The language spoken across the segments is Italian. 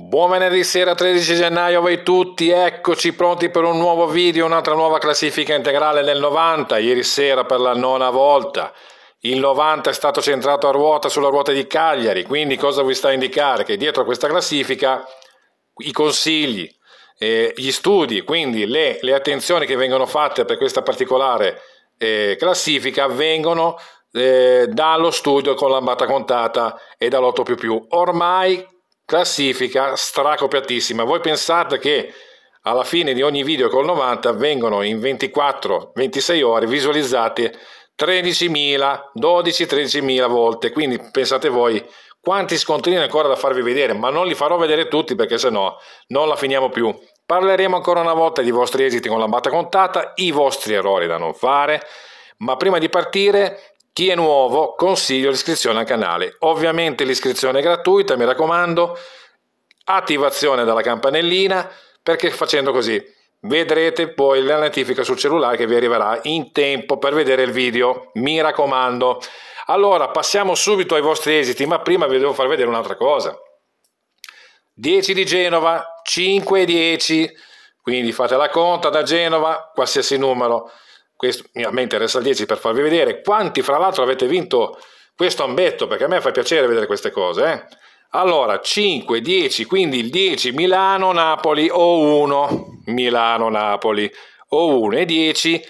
Buon venerdì sera 13 gennaio a voi tutti, eccoci pronti per un nuovo video, un'altra nuova classifica integrale del 90, ieri sera per la nona volta. Il 90 è stato centrato a ruota sulla ruota di Cagliari, quindi cosa vi sta a indicare? Che dietro a questa classifica i consigli, eh, gli studi, quindi le, le, attenzioni che vengono fatte per questa particolare eh, classifica vengono eh, dallo studio con l'ambata contata e dall'8++. Ormai classifica stracopiatissima. Voi pensate che alla fine di ogni video col 90 vengono in 24-26 ore visualizzate 13.000, 12-13.000 volte, quindi pensate voi quanti scontrini ancora da farvi vedere, ma non li farò vedere tutti perché sennò non la finiamo più. Parleremo ancora una volta di vostri esiti con la batta contata, i vostri errori da non fare, ma prima di partire chi è nuovo consiglio l'iscrizione al canale. Ovviamente l'iscrizione è gratuita, mi raccomando, attivazione della campanellina perché facendo così vedrete poi la notifica sul cellulare che vi arriverà in tempo per vedere il video, mi raccomando. Allora passiamo subito ai vostri esiti, ma prima vi devo far vedere un'altra cosa. 10 di Genova, 5 e 10, quindi fate la conta da Genova, qualsiasi numero questo, a me interessa il 10 per farvi vedere quanti fra l'altro avete vinto questo ambetto, perché a me fa piacere vedere queste cose. Eh? Allora, 5, 10, quindi il 10 Milano-Napoli o 1, Milano-Napoli o 1 e 10,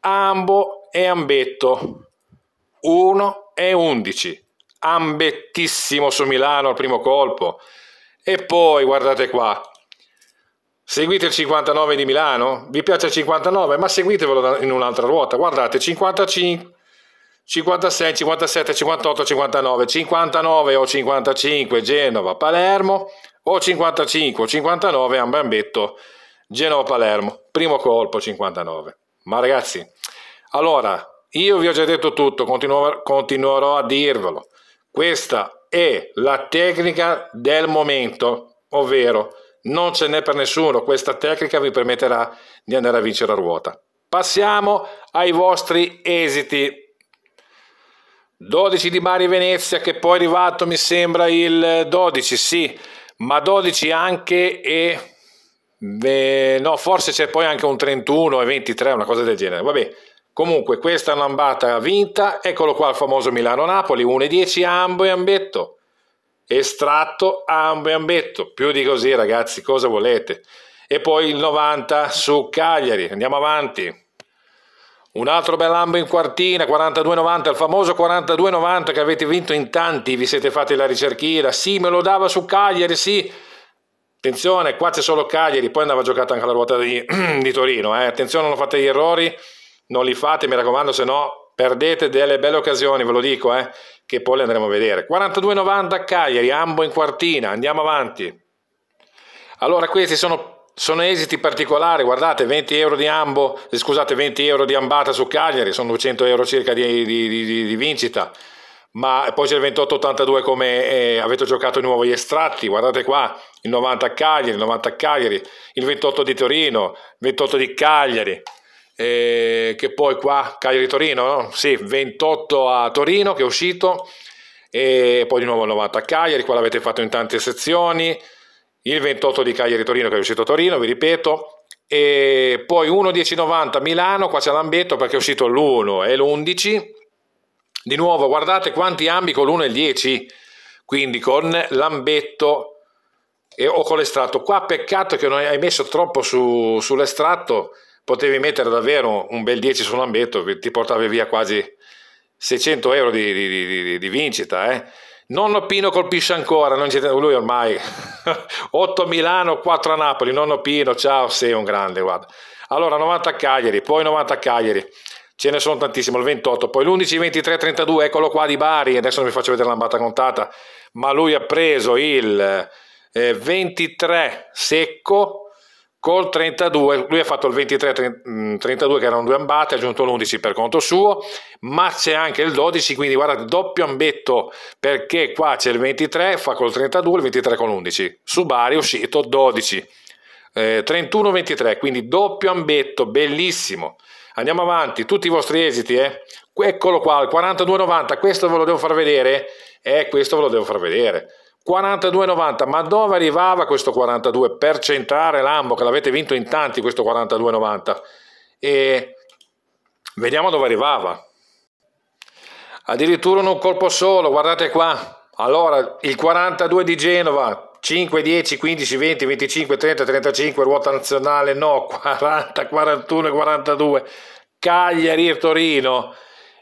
ambo e ambetto, 1 e 11, ambettissimo su Milano al primo colpo. E poi, guardate qua, Seguite il 59 di Milano? Vi piace il 59? Ma seguitevelo in un'altra ruota. Guardate, 55, 56, 57, 58, 59, 59 o 55 Genova, Palermo o 55 o 59 Ambambetto, Genova, Palermo. Primo colpo 59. Ma ragazzi, allora, io vi ho già detto tutto, continuo, continuerò a dirvelo. Questa è la tecnica del momento, ovvero non ce n'è per nessuno, questa tecnica vi permetterà di andare a vincere a ruota. Passiamo ai vostri esiti. 12 di Bari Venezia che poi è arrivato mi sembra il 12, sì, ma 12 anche e... Beh, no, forse c'è poi anche un 31 e 23, una cosa del genere. Vabbè, comunque questa è una lambata vinta, eccolo qua il famoso Milano-Napoli, 1-10 ambo e ambetto estratto ambe ambetto Più di così, ragazzi, cosa volete? E poi il 90 su Cagliari. Andiamo avanti. Un altro bel ambo in quartina, 42-90 il famoso 42-90 che avete vinto in tanti, vi siete fatti la ricerchiera. Sì, me lo dava su Cagliari, sì. Attenzione, qua c'è solo Cagliari, poi andava giocata anche la ruota di, di Torino. Eh. Attenzione, non fate gli errori, non li fate, mi raccomando, se no perdete delle belle occasioni, ve lo dico. Eh che poi le andremo a vedere. 42,90 a Cagliari, Ambo in quartina, andiamo avanti. Allora questi sono, sono esiti particolari, guardate 20 euro di Ambo, eh, scusate 20 euro di Ambata su Cagliari, sono 200 euro circa di, di, di, di vincita. Ma poi c'è il 28,82 come eh, avete giocato i nuovi estratti, guardate qua, il 90 Cagliari, il 90 Cagliari, il 28 di Torino, il 28 di Cagliari eh, che poi qua Cagliari-Torino, no? sì, 28 a Torino che è uscito, e poi di nuovo 90 a Cagliari, qua l'avete fatto in tante sezioni, il 28 di Cagliari-Torino che è uscito a Torino, vi ripeto, e poi 1 10 Milano, qua c'è l'ambetto perché è uscito l'1 e l'11, di nuovo guardate quanti ambi con l'1 e il 10, quindi con l'ambetto e, o con l'estratto. Qua peccato che non hai messo troppo su, sull'estratto potevi mettere davvero un bel 10 sull'ambetto, ti portavi via quasi 600 euro di, di, di, di vincita. Eh? Nonno Pino colpisce ancora, non c'è, lui ormai 8 a Milano, 4 a Napoli, nonno Pino, ciao, sei un grande, guarda. Allora 90 a Cagliari, poi 90 a Cagliari, ce ne sono tantissimo, il 28, poi l'11, 23, 32, eccolo qua di Bari, adesso non vi faccio vedere l'ambata contata, ma lui ha preso il eh, 23 secco, Col 32, lui ha fatto il 23-32 mm, che erano due ambate, ha aggiunto l'11 per conto suo, ma c'è anche il 12, quindi guardate, doppio ambetto perché qua c'è il 23, fa col 32, il 23 con l'11. Subari è uscito 12, eh, 31-23, quindi doppio ambetto, bellissimo. Andiamo avanti, tutti i vostri esiti, eh? Eccolo qua, il 42-90, questo ve lo devo far vedere? Eh, questo ve lo devo far vedere 42,90, ma dove arrivava questo 42 per centrare l'ambo che l'avete vinto in tanti questo 42,90? E vediamo dove arrivava. Addirittura in un colpo solo, guardate qua. Allora, il 42 di Genova, 5, 10, 15, 20, 25, 30, 35, ruota nazionale no, 40, 41 e 42. Cagliari e Torino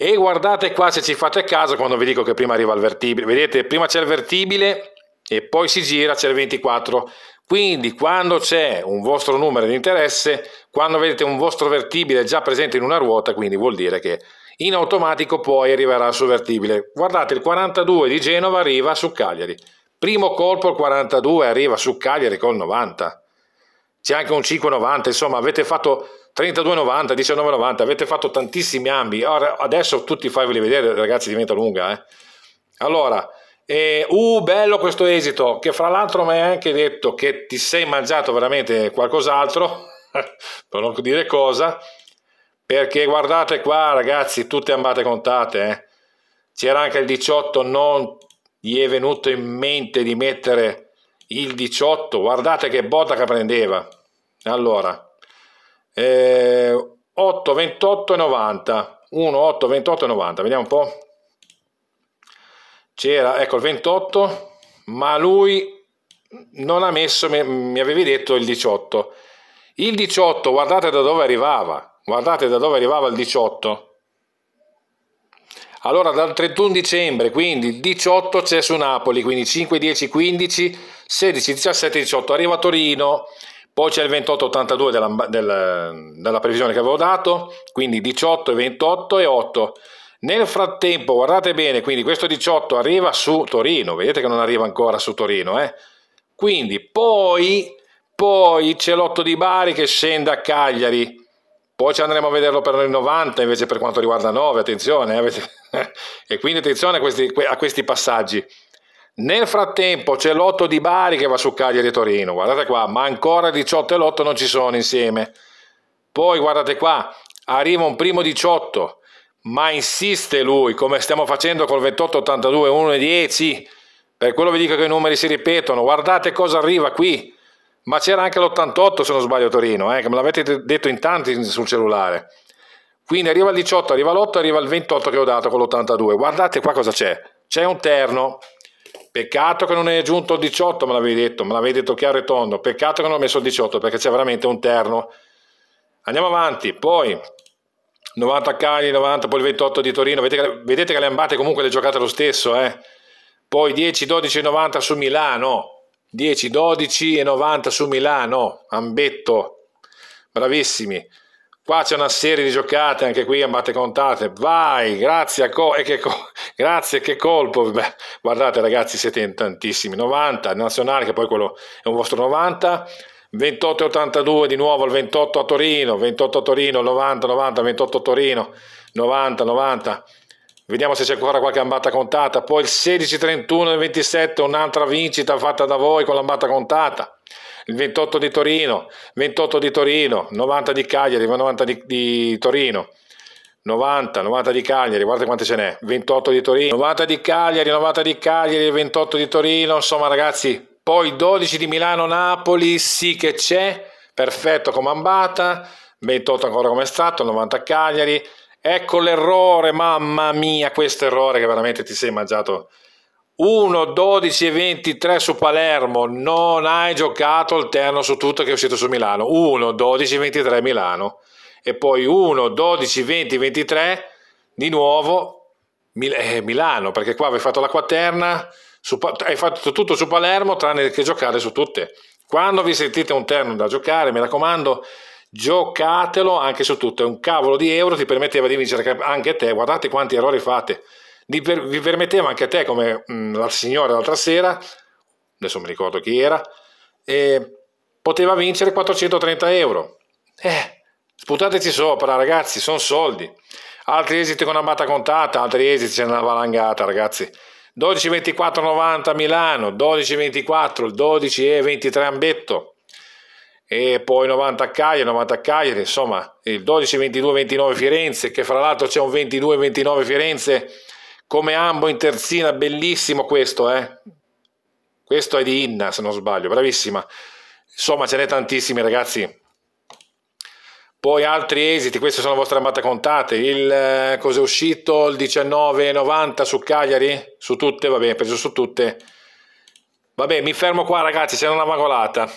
e guardate qua se ci fate caso quando vi dico che prima arriva il vertibile, vedete prima c'è il vertibile e poi si gira c'è il 24, quindi quando c'è un vostro numero di interesse, quando vedete un vostro vertibile già presente in una ruota, quindi vuol dire che in automatico poi arriverà il suo vertibile. Guardate, il 42 di Genova arriva su Cagliari. Primo colpo il 42 arriva su Cagliari col 90. C'è anche un 5,90, insomma avete fatto 32,90, 19,90, avete fatto tantissimi ambi, Ora, adesso tutti farveli vedere ragazzi diventa lunga. Eh? Allora, eh, uh, bello questo esito, che fra l'altro mi hai anche detto che ti sei mangiato veramente qualcos'altro, per non dire cosa, perché guardate qua ragazzi, tutte ambate contate, eh. c'era anche il 18, non gli è venuto in mente di mettere il 18, guardate che botta che prendeva. Allora, eh, 8, 28 90 1, 8, 28 90 vediamo un po' c'era, ecco il 28 ma lui non ha messo, mi, mi avevi detto il 18 il 18, guardate da dove arrivava guardate da dove arrivava il 18 allora dal 31 dicembre, quindi il 18 c'è su Napoli, quindi 5, 10, 15, 16, 17, 18, arriva a Torino, poi c'è il 28,82 della, della, della previsione che avevo dato, quindi 18, 28 e 8. Nel frattempo, guardate bene, quindi questo 18 arriva su Torino, vedete che non arriva ancora su Torino, eh? Quindi poi, poi c'è l'8 di Bari che scende a Cagliari, poi ci andremo a vederlo per il 90 invece per quanto riguarda 9, attenzione, eh? e quindi attenzione a questi, a questi passaggi. Nel frattempo c'è l'otto di Bari che va su Cagliari e Torino, guardate qua, ma ancora 18 e l'otto non ci sono insieme. Poi guardate qua, arriva un primo 18, ma insiste lui, come stiamo facendo col 28-82, 1 e 10. Per quello vi dico che i numeri si ripetono, guardate cosa arriva qui. Ma c'era anche l'88 se non sbaglio Torino, eh, che me l'avete detto in tanti sul cellulare. Quindi arriva il 18, arriva l'8, arriva il 28 che ho dato con l'82. Guardate qua cosa c'è. C'è un terno, Peccato che non è giunto il 18, me l'avevi detto, me l'avevi detto chiaro e tondo. Peccato che non ho messo il 18 perché c'è veramente un terno. Andiamo avanti, poi 90 a Cagli, 90, poi il 28 di Torino. Vedete, vedete che le ambate comunque le giocate lo stesso, eh? Poi 10, 12 e 90 su Milano. 10, 12 e 90 su Milano. Ambetto. Bravissimi. Qua c'è una serie di giocate, anche qui ambate contate. Vai, grazie a Co. E che co Grazie, che colpo. Beh, guardate ragazzi, siete in tantissimi. 90, nazionale, che poi quello è un vostro 90. 28 e 82 di nuovo il 28 a Torino, 28 a Torino, 90, 90, 28 a Torino, 90, 90. Vediamo se c'è ancora qualche ambata contata. Poi il 16-31 del 27, un'altra vincita fatta da voi con l'ambata contata. Il 28 di Torino, 28 di Torino, 90 di Cagliari, 90 di, di Torino. 90, 90 di Cagliari, guarda quante ce n'è, 28 di Torino, 90 di Cagliari, 90 di Cagliari, 28 di Torino, insomma ragazzi, poi 12 di Milano-Napoli, sì che c'è, perfetto come 28 ancora come è stato, 90 a Cagliari, ecco l'errore, mamma mia, questo errore che veramente ti sei mangiato 1, 12 e 23 su Palermo, non hai giocato il terno su tutto che è uscito su Milano. 1, 12 e 23 Milano e poi 1, 12, 20, 23, di nuovo Mil- eh, Milano, perché qua avevi fatto la quaterna, su, hai fatto tutto su Palermo tranne che giocare su tutte. Quando vi sentite un terno da giocare, mi raccomando, giocatelo anche su tutte. un cavolo di euro, ti permetteva di vincere anche te. Guardate quanti errori fate. Vi, per- vi permetteva anche a te, come mh, mm, la signora l'altra sera, adesso mi ricordo chi era, poteva vincere 430 euro. Eh, Sputateci sopra, ragazzi, sono soldi. Altri esiti con armata contata, altri esiti c'è una valangata, ragazzi. 12-24-90 Milano, 12-24, 12-23 Ambetto e poi 90 a Cagliari, 90 a Cagliari, insomma il 12-22-29 Firenze, che fra l'altro c'è un 22-29 Firenze come ambo in terzina, bellissimo questo, eh? Questo è di Inna, se non sbaglio, bravissima. Insomma, ce n'è tantissimi ragazzi. Poi altri esiti, queste sono le vostre amate contate. Il eh, cos'è uscito il 19,90 su Cagliari? Su tutte, va bene, preso su tutte. Vabbè, mi fermo qua ragazzi, se non una magolata.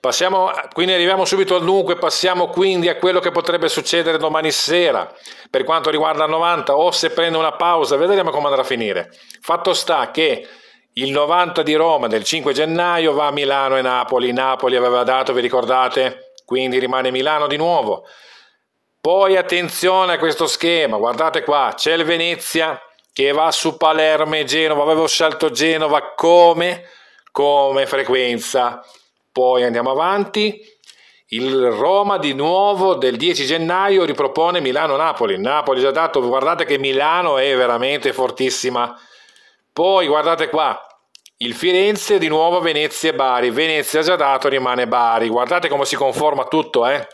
Passiamo, quindi arriviamo subito al dunque, passiamo quindi a quello che potrebbe succedere domani sera per quanto riguarda il 90 o se prende una pausa, vedremo come andrà a finire. Fatto sta che il 90 di Roma del 5 gennaio va a Milano e Napoli, Napoli aveva dato, vi ricordate? quindi rimane Milano di nuovo. Poi attenzione a questo schema, guardate qua, c'è il Venezia che va su Palermo e Genova, avevo scelto Genova come, come frequenza. Poi andiamo avanti, il Roma di nuovo del 10 gennaio ripropone Milano-Napoli, Napoli già dato, guardate che Milano è veramente fortissima. Poi guardate qua, il Firenze di nuovo Venezia e Bari. Venezia già dato, rimane Bari. Guardate come si conforma tutto, eh?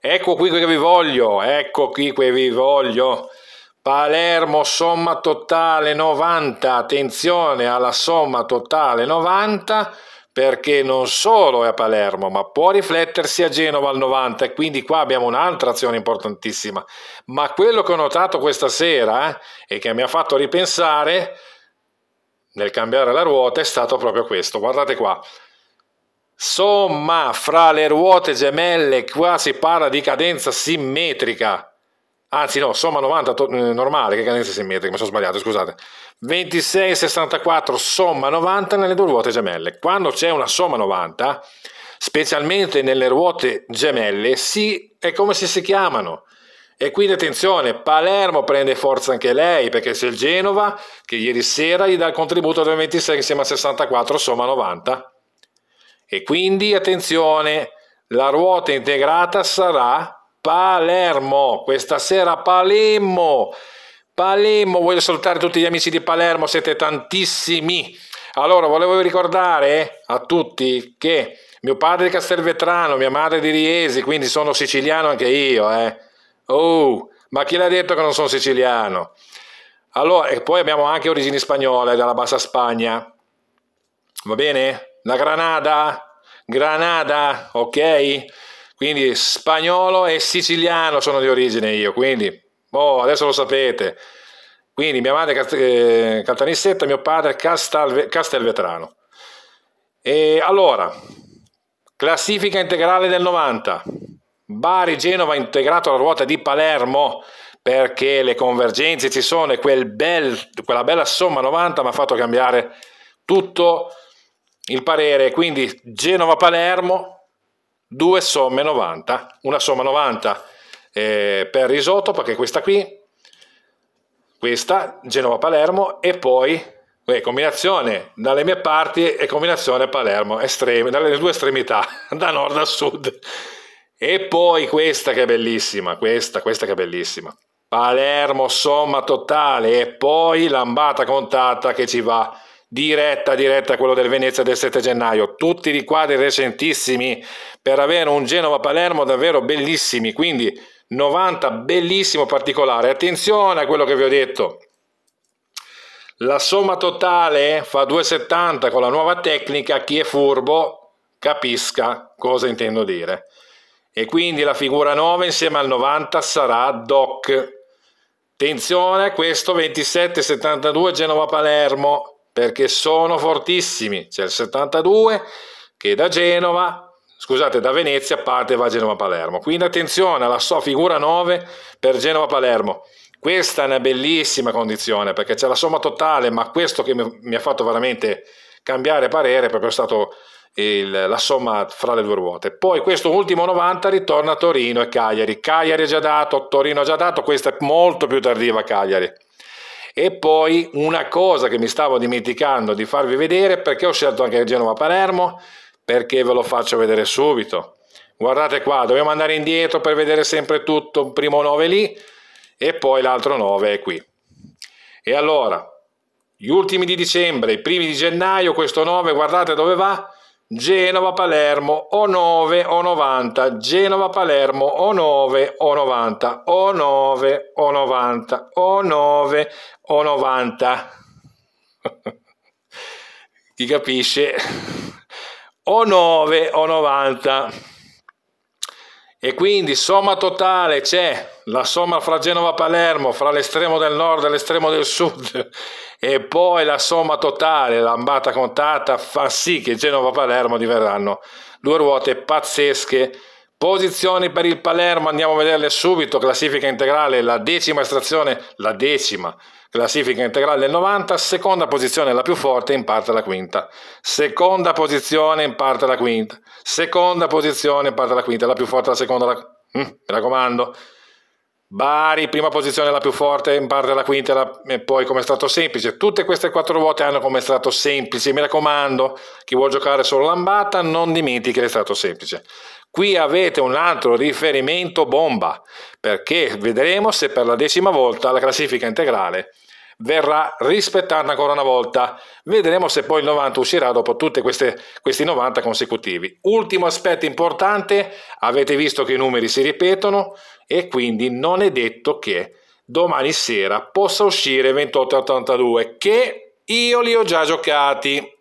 Ecco qui che vi voglio, ecco qui che vi voglio. Palermo somma totale 90, attenzione alla somma totale 90 perché non solo è a Palermo ma può riflettersi a Genova al 90 e quindi qua abbiamo un'altra azione importantissima. Ma quello che ho notato questa sera eh, e che mi ha fatto ripensare nel cambiare la ruota è stato proprio questo. Guardate qua. Somma fra le ruote gemelle, qua si parla di cadenza simmetrica. Anzi no, somma 90 eh, normale, che cadenza simmetrica, mi sono sbagliato, scusate. 26 64 somma 90 nelle due ruote gemelle. Quando c'è una somma 90, specialmente nelle ruote gemelle, si, è come se si chiamano. E quindi attenzione, Palermo prende forza anche lei, perché c'è il Genova che ieri sera gli dà il contributo del 26 insieme a 64, somma 90. E quindi attenzione, la ruota integrata sarà Palermo, questa sera Palermo. Palermo, voglio salutare tutti gli amici di Palermo, siete tantissimi. Allora, volevo ricordare a tutti che mio padre è di Castelvetrano, mia madre è di Riesi, quindi sono siciliano anche io, eh Oh, ma chi l'ha detto che non sono siciliano? Allora, e poi abbiamo anche origini spagnole dalla bassa Spagna. Va bene? La Granada, Granada, ok? Quindi spagnolo e siciliano sono di origine io, quindi oh, adesso lo sapete. Quindi mia madre eh, Caltanissetta, mio padre Castalve, Castelvetrano. E allora, classifica integrale del 90. Bari-Genova integrato alla ruota di Palermo perché le convergenze ci sono e quel bel, quella bella somma 90 mi ha fatto cambiare tutto il parere. Quindi Genova-Palermo, due somme 90, una somma 90 eh, per Risotto, che è questa qui, questa Genova-Palermo e poi eh, combinazione dalle mie parti e combinazione Palermo, estreme dalle due estremità, da nord a sud. E poi questa che è bellissima, questa, questa che è bellissima. Palermo somma totale e poi lambata contata che ci va diretta, diretta a quello del Venezia del 7 gennaio. Tutti i riquadri recentissimi per avere un Genova-Palermo davvero bellissimi, quindi 90 bellissimo particolare. Attenzione a quello che vi ho detto. La somma totale fa 2,70 con la nuova tecnica, chi è furbo capisca cosa intendo dire e quindi la figura 9 insieme al 90 sarà DOC. Attenzione, questo 27-72 Genova-Palermo, perché sono fortissimi. C'è il 72 che da Genova, scusate, da Venezia parte va a Genova-Palermo. Quindi attenzione alla sua figura 9 per Genova-Palermo. Questa è una bellissima condizione perché c'è la somma totale, ma questo che mi ha fatto veramente cambiare parere è proprio stato il, la somma fra le due ruote. Poi questo ultimo 90 ritorna a Torino e Cagliari. Cagliari ha già dato, Torino ha già dato, questa è molto più tardiva Cagliari. E poi una cosa che mi stavo dimenticando di farvi vedere, perché ho scelto anche Genova-Palermo, perché ve lo faccio vedere subito. Guardate qua, dobbiamo andare indietro per vedere sempre tutto, un primo 9 lì e poi l'altro 9 è qui. E allora, gli ultimi di dicembre, i primi di gennaio, questo 9, guardate dove va? Genova Palermo o 9 o 90, Genova Palermo o 9 o 90, o 9 o 90, o 9 o 90. Chi capisce? O 9 o 90. E quindi somma totale c'è la somma fra Genova Palermo, fra l'estremo del nord e l'estremo del sud e poi la somma totale, l'ambata contata, fa sì che Genova-Palermo diverranno due ruote pazzesche. Posizioni per il Palermo, andiamo a vederle subito, classifica integrale, la decima estrazione, la decima classifica integrale del 90, seconda posizione la più forte, in parte la quinta, seconda posizione in parte la quinta, seconda posizione in parte la quinta, la più forte la seconda, la... Mm, mi raccomando, Bari, prima posizione la più forte, in parte la quinta la, e poi come strato semplice. Tutte queste quattro ruote hanno come strato semplice. Mi raccomando, chi vuole giocare solo lambata non dimentichi l'estrato semplice. Qui avete un altro riferimento bomba, perché vedremo se per la decima volta la classifica integrale verrà rispettata ancora una volta. Vedremo se poi il 90 uscirà dopo tutti questi 90 consecutivi. Ultimo aspetto importante, avete visto che i numeri si ripetono e quindi non è detto che domani sera possa uscire 28-82 che io li ho già giocati.